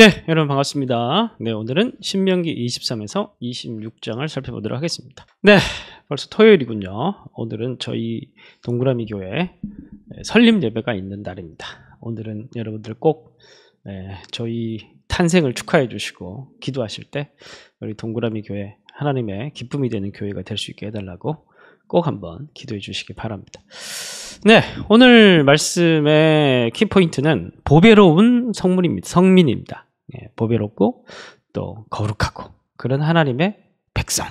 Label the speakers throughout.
Speaker 1: 네, 여러분 반갑습니다. 네, 오늘은 신명기 23에서 26장을 살펴보도록 하겠습니다. 네, 벌써 토요일이군요. 오늘은 저희 동그라미 교회 네, 설립 예배가 있는 날입니다. 오늘은 여러분들 꼭 네, 저희 탄생을 축하해 주시고 기도하실 때 우리 동그라미 교회 하나님의 기쁨이 되는 교회가 될 수 있게 해달라고 꼭 한번 기도해 주시기 바랍니다. 네, 오늘 말씀의 키포인트는 보배로운 성물입니다 성민입니다. 예, 보배롭고 또 거룩하고 그런 하나님의 백성.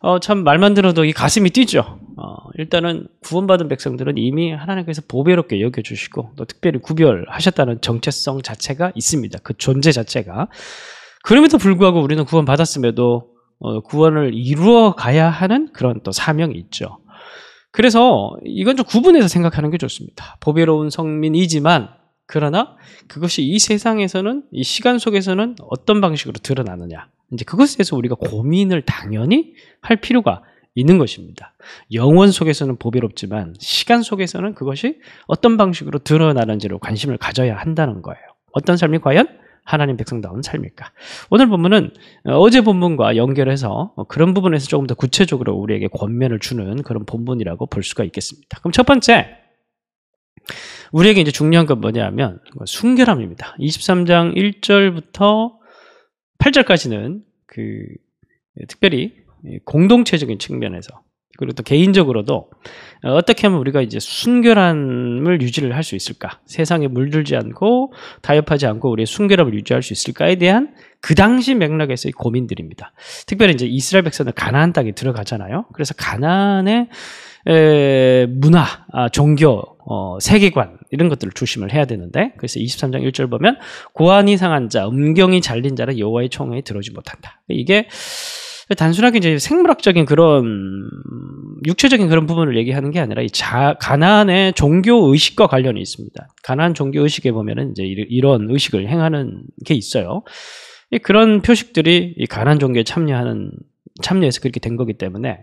Speaker 1: 어, 참 말만 들어도 이 가슴이 뛰죠. 어, 일단은 구원받은 백성들은 이미 하나님께서 보배롭게 여겨주시고 또 특별히 구별하셨다는 정체성 자체가 있습니다. 그 존재 자체가. 그럼에도 불구하고 우리는 구원받았음에도 어, 구원을 이루어 가야 하는 그런 또 사명이 있죠. 그래서 이건 좀 구분해서 생각하는 게 좋습니다. 보배로운 성민이지만 그러나 그것이 이 세상에서는 이 시간 속에서는 어떤 방식으로 드러나느냐 이제 그것에 대해서 우리가 고민을 당연히 할 필요가 있는 것입니다. 영원 속에서는 보배롭지만 시간 속에서는 그것이 어떤 방식으로 드러나는지로 관심을 가져야 한다는 거예요. 어떤 삶이 과연 하나님 백성다운 삶일까? 오늘 본문은 어, 어제 본문과 연결해서 어, 그런 부분에서 조금 더 구체적으로 우리에게 권면을 주는 그런 본문이라고 볼 수가 있겠습니다. 그럼 첫 번째 우리에게 이제 중요한 건 뭐냐면 뭐 순결함입니다. 23장 1절부터 8절까지는 그 특별히 공동체적인 측면에서 그리고 또 개인적으로도 어떻게 하면 우리가 이제 순결함을 유지를 할 수 있을까? 세상에 물들지 않고 타협하지 않고 우리의 순결함을 유지할 수 있을까에 대한 그 당시 맥락에서의 고민들입니다. 특별히 이제 이스라엘 백성은 가나안 땅에 들어가잖아요. 그래서 가나안의 문화, 아, 종교 어, 세계관 이런 것들을 조심을 해야 되는데 그래서 23장 1절 보면 고환이 상한 자, 음경이 잘린 자는 여호와의 총에 들어지 오 못한다. 이게 단순하게 이제 생물학적인 그런 육체적인 그런 부분을 얘기하는 게 아니라 이 자, 가난의 종교 의식과 관련이 있습니다. 가난 종교 의식에 보면은 이제 이런 의식을 행하는 게 있어요. 그런 표식들이 이 가난 종교에 참여하는 참여해서 그렇게 된 거기 때문에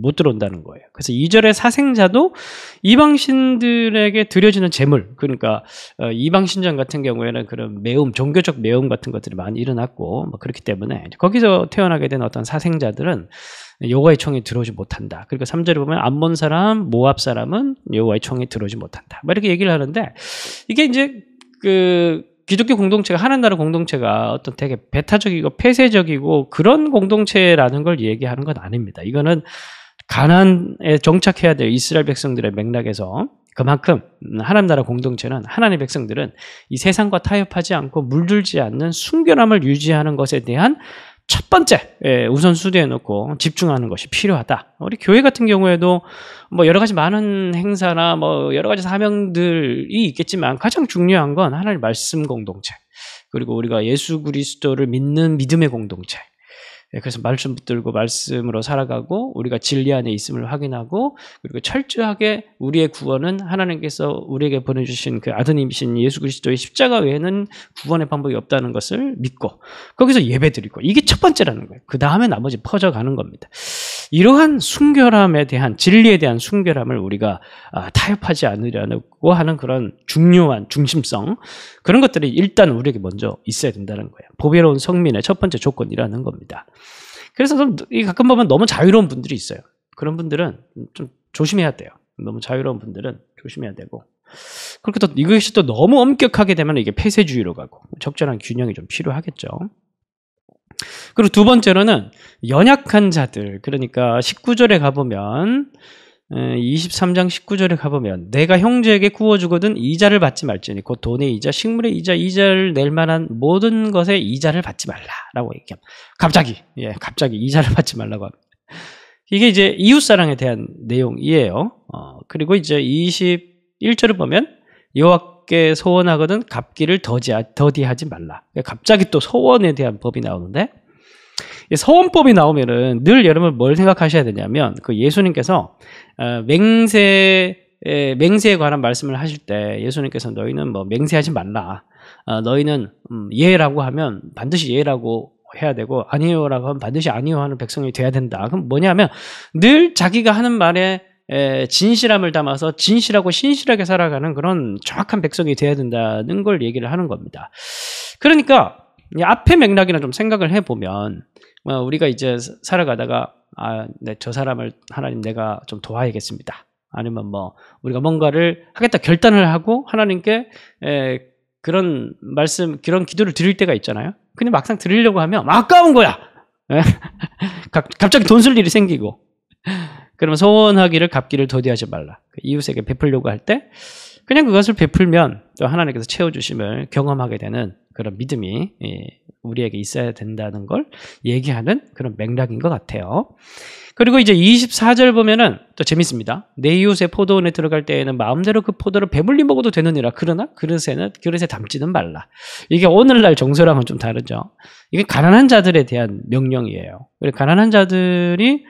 Speaker 1: 못 들어온다는 거예요. 그래서 2절의 사생자도 이방신들에게 드려지는 재물, 그러니까 어, 이방신전 같은 경우에는 그런 매움, 종교적 매움 같은 것들이 많이 일어났고 뭐 그렇기 때문에 거기서 태어나게 된 어떤 사생자들은 여호와의 총이 들어오지 못한다. 그러니까 3절에 보면 암몬 사람, 모압 사람은 여호와의 총이 들어오지 못한다. 막 뭐 이렇게 얘기를 하는데 이게 이제 그 기독교 공동체가 하나님 나라 공동체가 어떤 되게 배타적이고 폐쇄적이고 그런 공동체라는 걸 얘기하는 건 아닙니다. 이거는 가난에 정착해야 될 이스라엘 백성들의 맥락에서 그만큼 하나님 나라 공동체는 하나님의 백성들은 이 세상과 타협하지 않고 물들지 않는 순결함을 유지하는 것에 대한 첫 번째 예, 우선수위에 놓고 집중하는 것이 필요하다. 우리 교회 같은 경우에도 뭐 여러 가지 많은 행사나 뭐 여러 가지 사명들이 있겠지만 가장 중요한 건 하나님 말씀 공동체 그리고 우리가 예수 그리스도를 믿는 믿음의 공동체 예, 그래서 말씀 붙들고 말씀으로 살아가고 우리가 진리 안에 있음을 확인하고 그리고 철저하게 우리의 구원은 하나님께서 우리에게 보내주신 그 아드님이신 예수 그리스도의 십자가 외에는 구원의 방법이 없다는 것을 믿고 거기서 예배 드리고 이게 첫 번째라는 거예요. 그 다음에 나머지 퍼져가는 겁니다. 이러한 순결함에 대한 진리에 대한 순결함을 우리가 아, 타협하지 않으려고 하는 그런 중요한 중심성 그런 것들이 일단 우리에게 먼저 있어야 된다는 거예요. 보배로운 성민의 첫 번째 조건이라는 겁니다. 그래서 좀 가끔 보면 너무 자유로운 분들이 있어요. 그런 분들은 좀 조심해야 돼요. 너무 자유로운 분들은 조심해야 되고 그렇게 또 이것이 또 너무 엄격하게 되면 이게 폐쇄주의로 가고 적절한 균형이 좀 필요하겠죠. 그리고 두 번째로는 연약한 자들 그러니까 19절에 가보면 23장 19절에 가보면 내가 형제에게 구워주거든 이자를 받지 말지니 곧 돈의 이자, 식물의 이자, 이자를 낼 만한 모든 것에 이자를 받지 말라라고 얘기합니다. 갑자기 예, 갑자기 이자를 받지 말라고 합니다. 이게 이제 이웃 사랑에 대한 내용이에요. 어, 그리고 이제 21절을 보면 여호 무섭게 소원하거든 갚기를 더지, 더디하지 말라. 갑자기 또 소원에 대한 법이 나오는데 소원법이 나오면은 늘 여러분 뭘 생각하셔야 되냐면 그 예수님께서 어, 맹세 맹세에 관한 말씀을 하실 때 예수님께서 너희는 뭐 맹세하지 말라. 어, 너희는 음, 예라고 하면 반드시 예라고 해야 되고 아니요라고 하면 반드시 아니요 하는 백성이 돼야 된다. 그럼 뭐냐면 늘 자기가 하는 말에 진실함을 담아서 진실하고 신실하게 살아가는 그런 정확한 백성이 돼야 된다는 걸 얘기를 하는 겁니다. 그러니까 앞의 맥락이나 좀 생각을 해보면 어, 우리가 이제 살아가다가 아, 네, 저 사람을 하나님 내가 좀 도와야겠습니다. 아니면 뭐 우리가 뭔가를 하겠다 결단을 하고 하나님께 에, 그런 말씀, 그런 기도를 드릴 때가 있잖아요. 근데 막상 드리려고 하면 아까운 거야. 갑자기 돈 쓸 일이 생기고 그러면 소원하기를 갚기를 도대하지 말라. 그 이웃에게 베풀려고 할 때 그냥 그것을 베풀면 또 하나님께서 채워주심을 경험하게 되는 그런 믿음이 예, 우리에게 있어야 된다는 걸 얘기하는 그런 맥락인 것 같아요. 그리고 이제 24절 보면은 또 재밌습니다. 내 이웃의 포도원에 들어갈 때에는 마음대로 그 포도를 배불리 먹어도 되느니라. 그러나 그릇에는 그릇에 담지는 말라. 이게 오늘날 정서랑은 좀 다르죠. 이게 가난한 자들에 대한 명령이에요. 가난한 자들이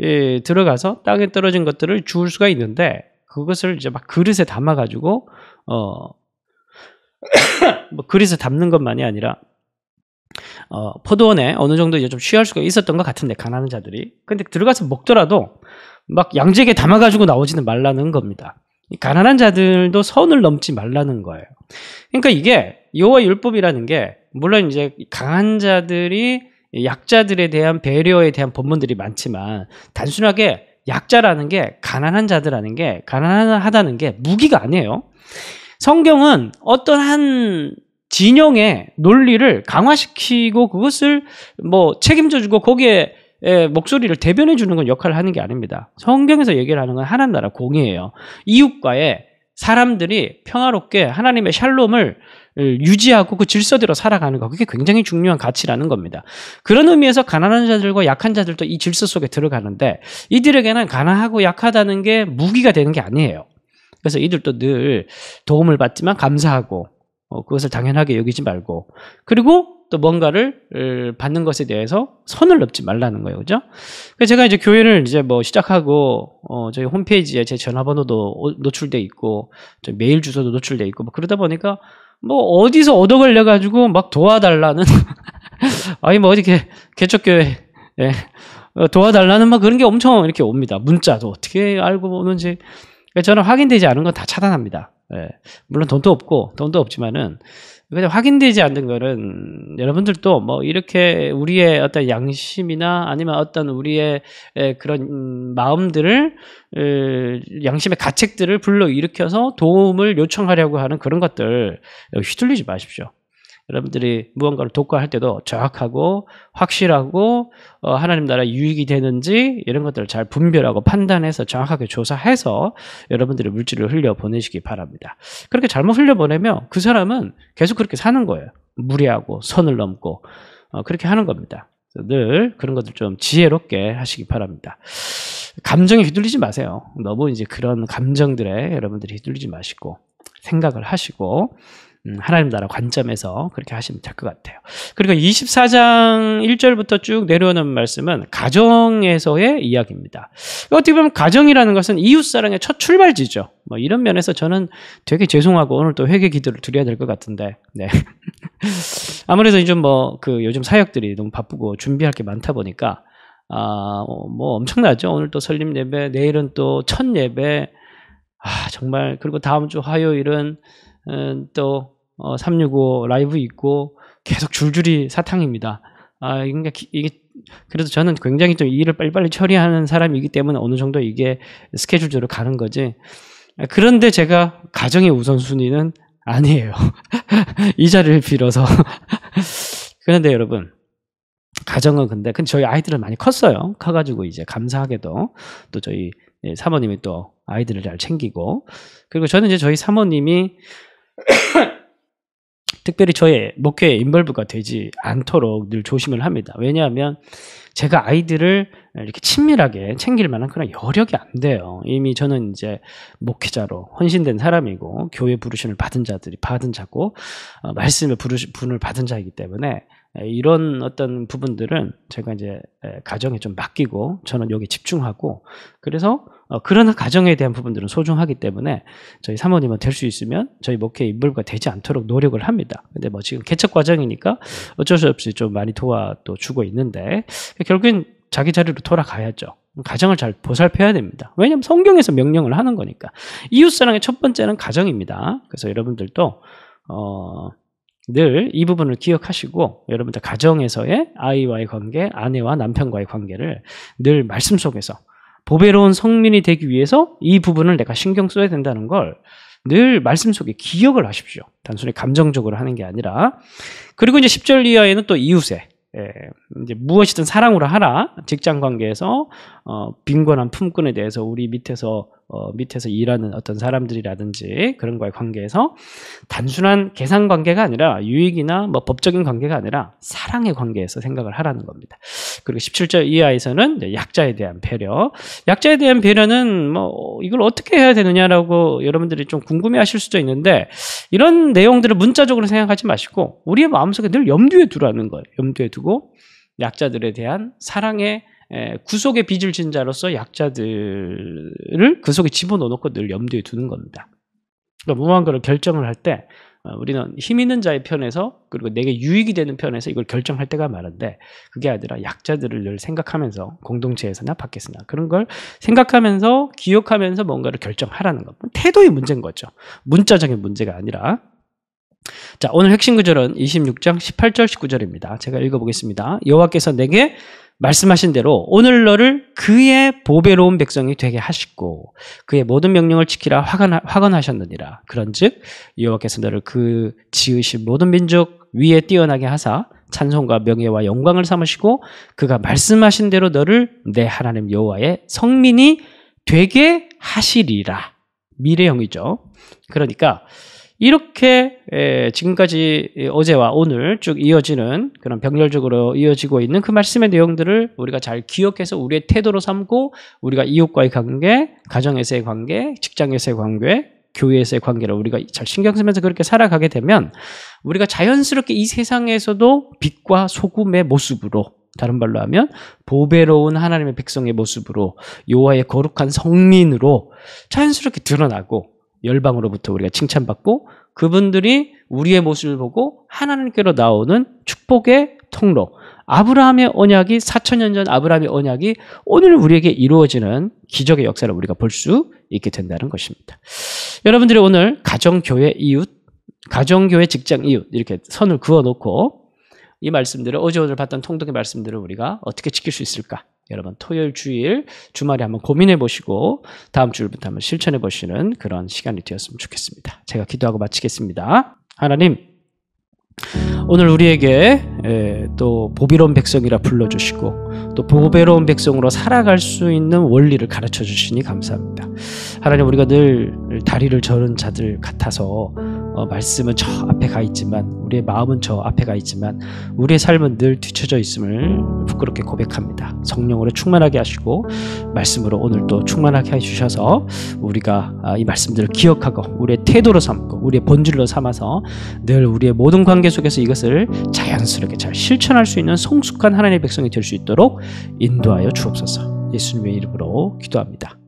Speaker 1: 예, 들어가서 땅에 떨어진 것들을 주울 수가 있는데 그것을 이제 막 그릇에 담아가지고 어, 뭐 그릇에 담는 것만이 아니라 어, 포도원에 어느 정도 이제 좀 취할 수가 있었던 것 같은데 가난한 자들이 근데 들어가서 먹더라도 막 양재기에 담아가지고 나오지는 말라는 겁니다. 가난한 자들도 선을 넘지 말라는 거예요. 그러니까 이게 요와 율법이라는 게 물론 이제 강한 자들이 약자들에 대한 배려에 대한 본문들이 많지만 단순하게 약자라는 게 가난한 자들라는 게 가난하다는 게 무기가 아니에요. 성경은 어떤 한 진영의 논리를 강화시키고 그것을 뭐 책임져 주고 거기에 목소리를 대변해 주는 건 역할을 하는 게 아닙니다. 성경에서 얘기를 하는 건 하나님 나라 공이에요 이웃과의 사람들이 평화롭게 하나님의 샬롬을 어, 유지하고 그 질서대로 살아가는 거 그게 굉장히 중요한 가치라는 겁니다. 그런 의미에서 가난한 자들과 약한 자들도 이 질서 속에 들어가는데 이들에게는 가난하고 약하다는 게 무기가 되는 게 아니에요. 그래서 이들도 늘 도움을 받지만 감사하고 어, 그것을 당연하게 여기지 말고 그리고 또 뭔가를 받는 것에 대해서 선을 넘지 말라는 거예요. 그죠? 그래서 제가 이제 교회를 이제 뭐 시작하고, 어, 저희 홈페이지에 제 전화번호도 노출돼 있고, 저 메일 주소도 노출돼 있고, 뭐 그러다 보니까 뭐 어디서 얻어걸려가지고 막 도와달라는, 아니 뭐 어디 개, 개척교회, 예. 어, 도와달라는 막 그런 게 엄청 이렇게 옵니다. 문자도 어떻게 알고 오는지. 저는 확인되지 않은 건 다 차단합니다. 예. 물론 돈도 없고, 돈도 없지만은, 그냥 확인되지 않는 거는 여러분들도 뭐 이렇게 우리의 어떤 양심이나 아니면 어떤 우리의 그런 마음들을 양심의 가책들을 불러 일으켜서 도움을 요청하려고 하는 그런 것들 휘둘리지 마십시오. 여러분들이 무언가를 독과할 때도 정확하고 확실하고 어, 하나님 나라 유익이 되는지 이런 것들을 잘 분별하고 판단해서 정확하게 조사해서 여러분들의 물질을 흘려보내시기 바랍니다. 그렇게 잘못 흘려보내면 그 사람은 계속 그렇게 사는 거예요. 무리하고 선을 넘고 어, 그렇게 하는 겁니다. 늘 그런 것들 좀 지혜롭게 하시기 바랍니다. 감정에 휘둘리지 마세요. 너무 이제 그런 감정들에 여러분들이 휘둘리지 마시고 생각을 하시고 음, 하나님 나라 관점에서 그렇게 하시면 될 것 같아요. 그리고 24장 1절부터 쭉 내려오는 말씀은 가정에서의 이야기입니다. 어떻게 보면 가정이라는 것은 이웃사랑의 첫 출발지죠. 뭐 이런 면에서 저는 되게 죄송하고 오늘 또 회개 기도를 드려야 될 것 같은데, 네. 아무래도 이좀뭐그 요즘 사역들이 너무 바쁘고 준비할 게 많다 보니까 아, 뭐 엄청나죠. 오늘 또 설립 예배, 내일은 또 첫 예배, 아, 정말 그리고 다음 주 화요일은 음, 또 어, 365 라이브 있고 계속 줄줄이 사탕입니다. 아, 그러 이게 그래서 저는 굉장히 좀 일을 빨리빨리 처리하는 사람이기 때문에 어느 정도 이게 스케줄대로 가는 거지. 그런데 제가 가정의 우선순위는 아니에요. 이 자리를 빌어서. 그런데 여러분, 가정은 근데, 근데 저희 아이들은 많이 컸어요. 커가지고 이제 감사하게도 또 저희 예, 사모님이 또 아이들을 잘 챙기고 그리고 저는 이제 저희 사모님이 특별히 저의 목회에 인벌브가 되지 않도록 늘 조심을 합니다. 왜냐하면 제가 아이들을 이렇게 친밀하게 챙길 만한 그런 여력이 안 돼요. 이미 저는 이제 목회자로 헌신된 사람이고 교회 부르신을 받은 자들이 받은 자고 어, 말씀의 부르심 분을 받은 자이기 때문에 이런 어떤 부분들은 제가 이제 가정에 좀 맡기고 저는 여기 집중하고 그래서 어, 그런 가정에 대한 부분들은 소중하기 때문에 저희 사모님은 될 수 있으면 저희 목회 인물과 되지 않도록 노력을 합니다. 근데 뭐 지금 개척 과정이니까 어쩔 수 없이 좀 많이 도와 또 주고 있는데 결국엔 자기 자리로 돌아가야죠. 가정을 잘 보살펴야 됩니다. 왜냐하면 성경에서 명령을 하는 거니까. 이웃사랑의 첫 번째는 가정입니다. 그래서 여러분들도 어, 늘 이 부분을 기억하시고 여러분들 가정에서의 아이와의 관계, 아내와 남편과의 관계를 늘 말씀 속에서 보배로운 성민이 되기 위해서 이 부분을 내가 신경 써야 된다는 걸 늘 말씀 속에 기억을 하십시오. 단순히 감정적으로 하는 게 아니라. 그리고 이제 10절 이하에는 또 이웃에 예, 이제 무엇이든 사랑으로 하라. 직장 관계에서 어, 빈곤한 품꾼에 대해서 우리 밑에서 어, 밑에서 일하는 어떤 사람들이라든지 그런 거에 관계에서 단순한 계산 관계가 아니라 유익이나 뭐 법적인 관계가 아니라 사랑의 관계에서 생각을 하라는 겁니다. 그리고 17절 이하에서는 약자에 대한 배려. 약자에 대한 배려는 뭐 이걸 어떻게 해야 되느냐라고 여러분들이 좀 궁금해 하실 수도 있는데 이런 내용들을 문자적으로 생각하지 마시고 우리의 마음속에 늘 염두에 두라는 거예요. 염두에 두고 약자들에 대한 사랑의 구속의 빚을 진 자로서 약자들을 그 속에 집어넣어놓고 늘 염두에 두는 겁니다. 그러니까 무모한 걸를 결정을 할때 어, 우리는 힘 있는 자의 편에서 그리고 내게 유익이 되는 편에서 이걸 결정할 때가 많은데 그게 아니라 약자들을 늘 생각하면서 공동체에서나 밖에서나 그런 걸 생각하면서 기억하면서 뭔가를 결정하라는 것 태도의 문제인 거죠 문자적인 문제가 아니라 자 오늘 핵심 구절은 26장 18절 19절입니다 제가 읽어보겠습니다 여호와께서 내게 말씀하신 대로 오늘 너를 그의 보배로운 백성이 되게 하시고 그의 모든 명령을 지키라 확언하셨느니라. 그런즉 여호와께서 너를 그 지으신 모든 민족 위에 뛰어나게 하사 찬송과 명예와 영광을 삼으시고 그가 말씀하신 대로 너를 내 하나님 여호와의 성민이 되게 하시리라. 미래형이죠. 그러니까 이렇게 예, 지금까지 어제와 오늘 쭉 이어지는 그런 병렬적으로 이어지고 있는 그 말씀의 내용들을 우리가 잘 기억해서 우리의 태도로 삼고 우리가 이웃과의 관계, 가정에서의 관계, 직장에서의 관계, 교회에서의 관계를 우리가 잘 신경 쓰면서 그렇게 살아가게 되면 우리가 자연스럽게 이 세상에서도 빛과 소금의 모습으로 다른 말로 하면 보배로운 하나님의 백성의 모습으로 요와의 거룩한 성민으로 자연스럽게 드러나고 열방으로부터 우리가 칭찬받고 그분들이 우리의 모습을 보고 하나님께로 나오는 축복의 통로 아브라함의 언약이 4천년 전 아브라함의 언약이 오늘 우리에게 이루어지는 기적의 역사를 우리가 볼 수 있게 된다는 것입니다. 여러분들이 오늘 가정교회 이웃, 가정교회 직장 이웃 이렇게 선을 그어놓고 이 말씀들을 어제 오늘 봤던 통독의 말씀들을 우리가 어떻게 지킬 수 있을까 여러분 토요일 주일 주말에 한번 고민해 보시고 다음 주부터 한번 실천해 보시는 그런 시간이 되었으면 좋겠습니다. 제가 기도하고 마치겠습니다. 하나님 오늘 우리에게 또 보배로운 백성이라 불러주시고 또 보배로운 백성으로 살아갈 수 있는 원리를 가르쳐 주시니 감사합니다. 하나님 우리가 늘 다리를 저은 자들 같아서 어, 말씀은 저 앞에 가 있지만 우리의 마음은 저 앞에 가 있지만 우리의 삶은 늘 뒤쳐져 있음을 부끄럽게 고백합니다. 성령으로 충만하게 하시고 말씀으로 오늘 또 충만하게 해주셔서 우리가 아, 이 말씀들을 기억하고 우리의 태도로 삼고 우리의 본질로 삼아서 늘 우리의 모든 관계 속에서 이것을 자연스럽게 잘 실천할 수 있는 성숙한 하나님의 백성이 될 수 있도록 인도하여 주옵소서. 예수님의 이름으로 기도합니다.